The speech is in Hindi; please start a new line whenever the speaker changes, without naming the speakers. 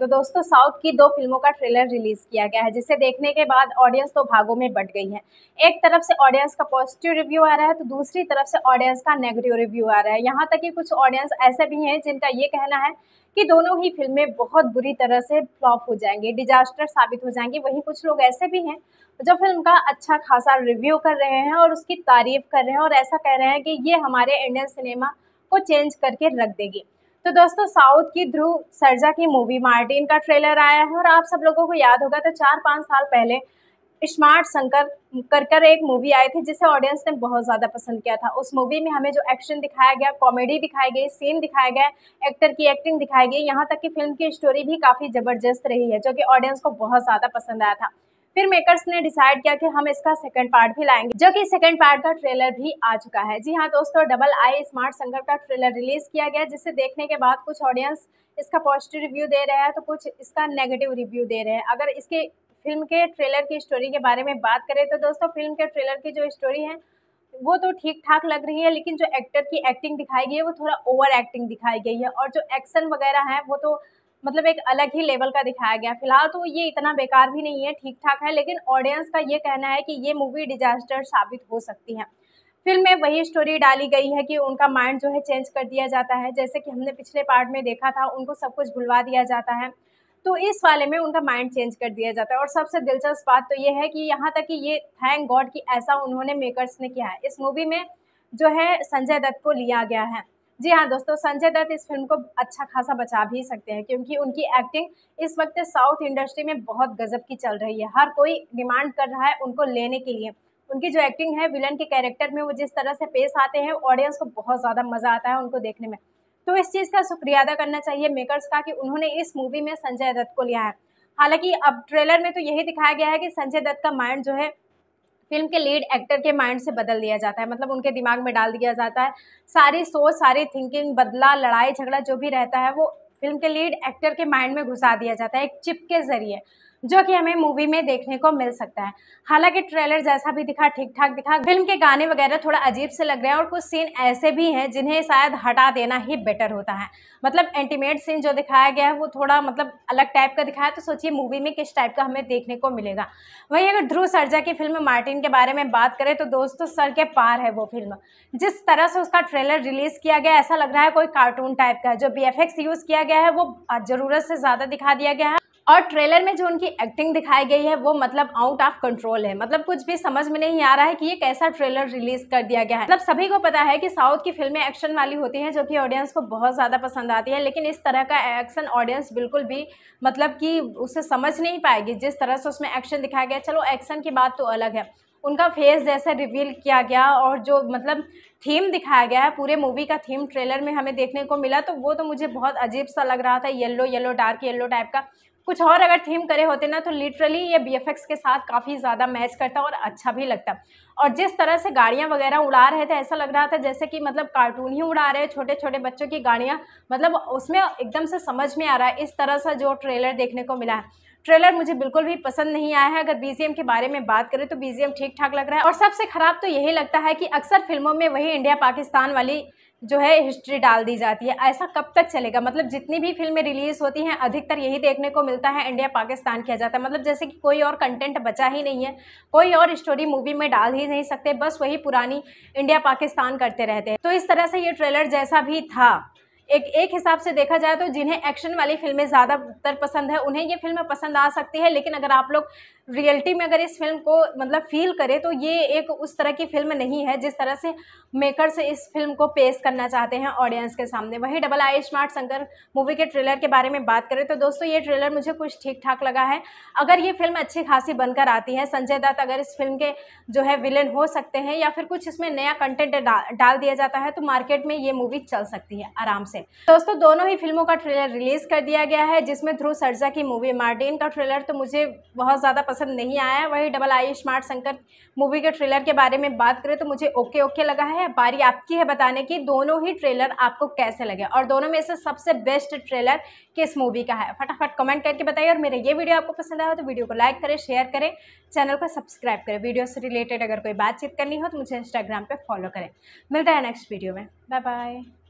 तो दोस्तों साउथ की दो फिल्मों का ट्रेलर रिलीज किया गया है जिसे देखने के बाद ऑडियंस दो तो भागों में बट गई है एक तरफ से ऑडियंस का पॉजिटिव रिव्यू आ रहा है तो दूसरी तरफ से ऑडियंस का नेगेटिव रिव्यू आ रहा है यहाँ तक कि कुछ ऑडियंस ऐसे भी हैं जिनका ये कहना है कि दोनों ही फिल्में बहुत बुरी तरह से फ्लॉप हो जाएंगी डिजास्टर साबित हो जाएंगी वहीं कुछ लोग ऐसे भी हैं जो फिल्म का अच्छा खासा रिव्यू कर रहे हैं और उसकी तारीफ कर रहे हैं और ऐसा कह रहे हैं कि ये हमारे इंडियन सिनेमा को चेंज करके रख देगी तो दोस्तों साउथ की ध्रुव सरजा की मूवी मार्टिन का ट्रेलर आया है और आप सब लोगों को याद होगा तो चार पाँच साल पहले स्मार्ट शंकर कर कर एक मूवी आई थी जिसे ऑडियंस ने बहुत ज़्यादा पसंद किया था उस मूवी में हमें जो एक्शन दिखाया गया कॉमेडी दिखाई गई सीन दिखाया गया एक्टर की एक्टिंग दिखाई गई यहाँ तक कि फिल्म की स्टोरी भी काफ़ी ज़बरदस्त रही है जो कि ऑडियंस को बहुत ज़्यादा पसंद आया था फिर मेकर्स ने डिसाइड किया कि हम इसका सेकंड पार्ट भी लाएंगे जो कि सेकंड पार्ट का ट्रेलर भी आ चुका है जी हाँ दोस्तों डबल आई स्मार्ट संगर का ट्रेलर रिलीज किया गया जिसे देखने के बाद कुछ ऑडियंस इसका पॉजिटिव रिव्यू दे रहे हैं तो कुछ इसका नेगेटिव रिव्यू दे रहे हैं अगर इसके फिल्म के ट्रेलर की स्टोरी के बारे में बात करें तो दोस्तों फिल्म के ट्रेलर की जो स्टोरी है वो तो ठीक ठाक लग रही है लेकिन जो एक्टर की एक्टिंग दिखाई गई है वो थोड़ा ओवर एक्टिंग दिखाई गई है और जो एक्शन वगैरह है वो तो मतलब एक अलग ही लेवल का दिखाया गया फिलहाल तो ये इतना बेकार भी नहीं है ठीक ठाक है लेकिन ऑडियंस का ये कहना है कि ये मूवी डिजास्टर साबित हो सकती है फिल्म में वही स्टोरी डाली गई है कि उनका माइंड जो है चेंज कर दिया जाता है जैसे कि हमने पिछले पार्ट में देखा था उनको सब कुछ भुलवा दिया जाता है तो इस वाले में उनका माइंड चेंज कर दिया जाता है और सबसे दिलचस्प बात तो ये है कि यहाँ तक कि ये थैंक गॉड कि ऐसा उन्होंने मेकर्स ने किया है इस मूवी में जो है संजय दत्त को लिया गया है जी हाँ दोस्तों संजय दत्त इस फिल्म को अच्छा खासा बचा भी सकते हैं क्योंकि उनकी एक्टिंग इस वक्त साउथ इंडस्ट्री में बहुत गजब की चल रही है हर कोई डिमांड कर रहा है उनको लेने के लिए उनकी जो एक्टिंग है विलन के कैरेक्टर में वो जिस तरह से पेश आते हैं ऑडियंस को बहुत ज़्यादा मज़ा आता है उनको देखने में तो इस चीज़ का शुक्रिया अदा करना चाहिए मेकर्स का कि उन्होंने इस मूवी में संजय दत्त को लिया है हालांकि अब ट्रेलर में तो यही दिखाया गया है कि संजय दत्त का माइंड जो है फिल्म के लीड एक्टर के माइंड से बदल दिया जाता है मतलब उनके दिमाग में डाल दिया जाता है सारी सोच सारी थिंकिंग बदला लड़ाई झगड़ा जो भी रहता है वो फिल्म के लीड एक्टर के माइंड में घुसा दिया जाता है एक चिप के ज़रिए जो कि हमें मूवी में देखने को मिल सकता है हालांकि ट्रेलर जैसा भी दिखा ठीक ठाक दिखा फिल्म के गाने वगैरह थोड़ा अजीब से लग रहे हैं और कुछ सीन ऐसे भी हैं जिन्हें शायद हटा देना ही बेटर होता है मतलब एंटीमेट सीन जो दिखाया गया है वो थोड़ा मतलब अलग टाइप का दिखाया तो सोचिए मूवी में किस टाइप का हमें देखने को मिलेगा वहीं अगर ध्रुव सरजा की फिल्म मार्टिन के बारे में बात करें तो दोस्तों सर के पार है वो फिल्म जिस तरह से उसका ट्रेलर रिलीज़ किया गया ऐसा लग रहा है कोई कार्टून टाइप का जो बी यूज़ किया गया है वो ज़रूरत से ज़्यादा दिखा दिया गया है और ट्रेलर में जो उनकी एक्टिंग दिखाई गई है वो मतलब आउट ऑफ कंट्रोल है मतलब कुछ भी समझ में नहीं आ रहा है कि ये कैसा ट्रेलर रिलीज कर दिया गया है मतलब सभी को पता है कि साउथ की फिल्में एक्शन वाली होती हैं जो कि ऑडियंस को बहुत ज़्यादा पसंद आती है लेकिन इस तरह का एक्शन ऑडियंस बिल्कुल भी मतलब कि उसे समझ नहीं पाएगी जिस तरह से उसमें एक्शन दिखाया गया चलो एक्शन की बात तो अलग है उनका फेस जैसे रिवील किया गया और जो मतलब थीम दिखाया गया है पूरे मूवी का थीम ट्रेलर में हमें देखने को मिला तो वो तो मुझे बहुत अजीब सा लग रहा था yellow yellow dark yellow type का कुछ और अगर थीम करे होते ना तो लिटरली ये बी के साथ काफ़ी ज़्यादा मैच करता और अच्छा भी लगता और जिस तरह से गाड़ियाँ वगैरह उड़ा रहे थे ऐसा लग रहा था जैसे कि मतलब कार्टून ही उड़ा रहे छोटे छोटे बच्चों की गाड़ियाँ मतलब उसमें एकदम से समझ में आ रहा है इस तरह से जो ट्रेलर देखने को मिला है ट्रेलर मुझे बिल्कुल भी पसंद नहीं आया है अगर बीजीएम के बारे में बात करें तो बीजीएम ठीक ठाक लग रहा है और सबसे खराब तो यही लगता है कि अक्सर फिल्मों में वही इंडिया पाकिस्तान वाली जो है हिस्ट्री डाल दी जाती है ऐसा कब तक चलेगा मतलब जितनी भी फिल्में रिलीज़ होती हैं अधिकतर यही देखने को मिलता है इंडिया पाकिस्तान किया जाता है मतलब जैसे कि कोई और कंटेंट बचा ही नहीं है कोई और स्टोरी मूवी में डाल ही नहीं सकते बस वही पुरानी इंडिया पाकिस्तान करते रहते हैं तो इस तरह से ये ट्रेलर जैसा भी था एक एक हिसाब से देखा जाए तो जिन्हें एक्शन वाली फिल्में ज़्यादातर पसंद है उन्हें ये फिल्में पसंद आ सकती है लेकिन अगर आप लोग रियलिटी में अगर इस फिल्म को मतलब फील करें तो ये एक उस तरह की फिल्म नहीं है जिस तरह से मेकर्स इस फिल्म को पेश करना चाहते हैं ऑडियंस के सामने वहीं डबल आई स्मार्ट शंकर मूवी के ट्रेलर के बारे में बात करें तो दोस्तों ये ट्रेलर मुझे कुछ ठीक ठाक लगा है अगर ये फिल्म अच्छी खासी बनकर आती है संजय दत्त अगर इस फिल्म के जो है विलेन हो सकते हैं या फिर कुछ इसमें नया कंटेंट डा, डाल दिया जाता है तो मार्केट में ये मूवी चल सकती है आराम से दोस्तों दोनों ही फिल्मों का ट्रेलर रिलीज़ कर दिया गया है जिसमें ध्रुव सरजा की मूवी मार्टिन का ट्रेलर तो मुझे बहुत ज़्यादा पसंद नहीं आया है वही डबल आई स्मार्ट शंकर मूवी के ट्रेलर के बारे में बात करें तो मुझे ओके ओके लगा है बारी आपकी है बताने की दोनों ही ट्रेलर आपको कैसे लगे और दोनों में से सबसे बेस्ट ट्रेलर किस मूवी का है फटाफट कमेंट करके बताइए और मेरा ये वीडियो आपको पसंद आया हो तो वीडियो को लाइक करें शेयर करें चैनल को सब्सक्राइब करें वीडियो से रिलेटेड अगर कोई बातचीत करनी हो तो मुझे इंस्टाग्राम पर फॉलो करें मिलता है नेक्स्ट वीडियो में बाय बाय